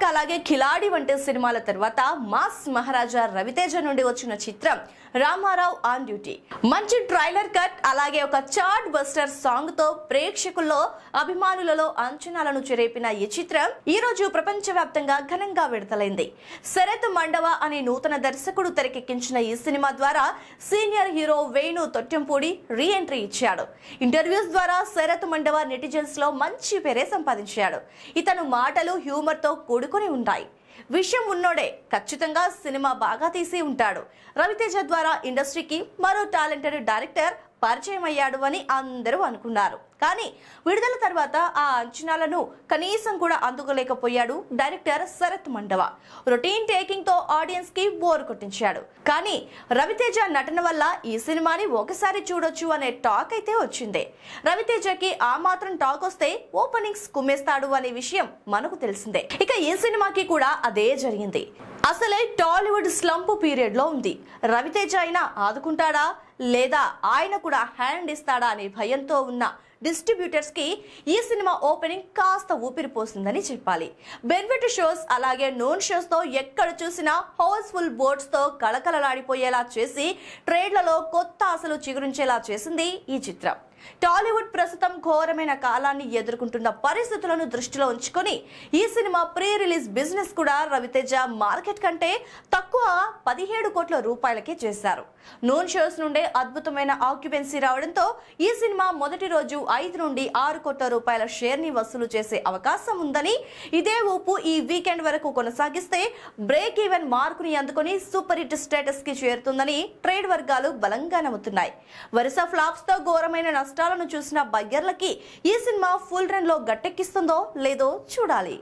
ఖటాక్ అలాగే ఖిలాడి వంటి సినిమాల తర్వాత మాస్ మహారాజా రవితేజ నుండి వచ్చిన చిత్రం రామారావు ఆన్ డ్యూటీ మంచి ట్రైలర్ కట్ అలాగే ఒక చార్ట్ బస్టర్ సాంగ్ తో ప్రేక్షకుల్లో అభిమానులలో అంచనాలను చెరేపిన ఈ చిత్రం ఈ రోజు ప్రపంచవ్యాప్తంగా ఘనంగా విడుదలైంది శరత్ మండవ అనే నూతన దర్శకుడు తెరకెక్కించిన ఈ సినిమా ద్వారా senior hero Venu Thottempudi re entry ఇచ్చాడు ఇంటర్వ్యూస్ ద్వారా శరత్ మండవ నెటిజన్స్ లో మంచి పేరే సంపాదించాడు ఇతను మాటలు హ్యూమర్ తో కూడు అల్లుకొని ఉంటాయి విషయం ఉన్నోడే ఖచ్చితంగా సినిమా బాగా తీసి ఉంటాడు రవితేజ ద్వారా ఇండస్ట్రీకి మరో టాలెంటెడ్ డైరెక్టర్ పరిచయం అయ్యాడు అని అందరూ అనుకున్నారు కానీ విడుదల తర్వాత ఆ అంచనాలను కనీసం కూడా అందుకోలేకపోయాడు director Sarath Mandava routine taking తో ఆడియన్స్ కి బోర్ కొట్టించాడు కానీ రవితేజ నటన వల్ల ఈ సినిమాని ఒకసారి చూడొచ్చు అనే టాక్ అయితే వచ్చింది రవితేజకి ఆ మాత్రం టాక్ వస్తే ఓపెనింగ్స్ కుమ్మేస్తాడు అనే విషయం మనకు తెలిసిందే ఇక ఈ సినిమాకి కూడా అదే జరిగింది అసలే టాలీవుడ్ స్లంప్ పీరియడ్ లో ఉంది రవితేజ అయినా ఆదుకుంటాడా లేదా ఆయన కూడా హ్యాండ్ ఇస్తాడా అనే భయంతో ఉన్న డిస్ట్రిబ్యూటర్స్ కి ఈ సినిమా ఓపెనింగ్ కాస్త ఊపిరిపోసిందని చెప్పాలి బెనిఫిట్ షోస్ అలాగే నోన్ షోస్ తో ఎక్కడ చూసినా హౌస్ఫుల్ బోర్డ్స్ తో కళకళలాడిపోయేలా చేసి ట్రేడ్లలో కొత్త ఆశలు చిగురించేలా చేసింది ఈ చిత్రం టాలీవుడ్ ప్రస్తుతం ఘోరమైన కాలాన్ని ఎదుర్కొంటున్న పరిస్థితులను దృష్టిలో ఉంచుకొని ఈ సినిమా ప్రీ రిలీజ్ బిజినెస్ కూడా రవితేజ మార్కెట్ కంటే తక్కువ పదిహేడు కోట్ల రూపాయలకే చేశారు నోన్ షోస్ నుండే అద్భుతమైన ఆక్యుపెన్సీ రావడంతో ఈ సినిమా మొదటి రోజు ఐదు నుండి ఆరు కోట్ల రూపాయల షేర్ ని వసూలు చేసే అవకాశం ఉందని ఇదే ఊపు ఈ వీకెండ్ వరకు కొనసాగిస్తే బ్రేక్ ఈవెన్ మార్క్ ని అందుకుని సూపర్ హిట్ స్టేటస్ కి చేరుతుందని ట్రేడ్ వర్గాలు బలంగా నమ్ముతున్నాయి వరుస ఫ్లాప్స్ తో ఘోరమైన నష్టాలను చూసిన బయ్యర్లకి ఈ సినిమా ఫుల్ రన్ లో గట్టెక్కిస్తుందో లేదో చూడాలి